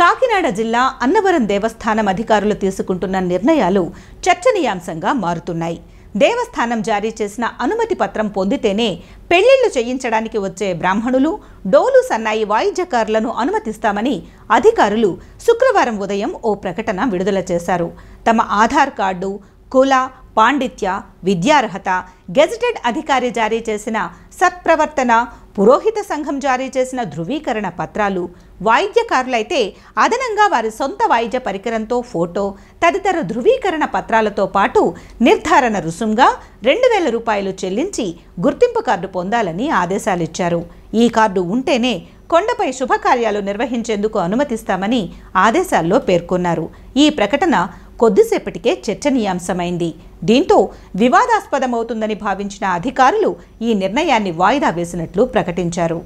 కాకినాడ జిల్లా అన్నవరం దేవస్థానం అధికారులు తీసుకుంటున్న నిర్ణయాలు చర్చనీయాంశంగా మారుతున్నాయి దేవస్థానం జారీ చేసిన అనుమతి పత్రం పొందితేనే పెళ్లిళ్లు చేయించడానికి వచ్చే బ్రాహ్మణులు డోలు సన్నాయి వాయిద్యకారులను అనుమతిస్తామని అధికారులు శుక్రవారం ఉదయం ఓ ప్రకటన విడుదల చేశారు తమ ఆధార్ కార్డు కుల పాండిత్య విద్యార్హత గెజిటెడ్ అధికారి జారీ చేసిన సత్ప్రవర్తన పురోహిత సంఘం జారీ చేసిన ధృవీకరణ పత్రాలు వాయిద్యకారులైతే అదనంగా వారి సొంత వాయిద్య పరికరంతో ఫోటో తదితర ధృవీకరణ పత్రాలతో పాటు నిర్ధారణ రుసుంగా రెండు వేల రూపాయలు చెల్లించి గుర్తింపు కార్డు పొందాలని ఆదేశాలిచ్చారు ఈ కార్డు ఉంటేనే కొండపై శుభకార్యాలు నిర్వహించేందుకు అనుమతిస్తామని ఆదేశాల్లో పేర్కొన్నారు ఈ ప్రకటన కొద్దిసేపటికే చర్చనీయాంశమైంది దీంతో వివాదాస్పదమవుతుందని భావించిన అధికారులు ఈ నిర్ణయాన్ని వాయిదా వేసినట్లు ప్రకటించారు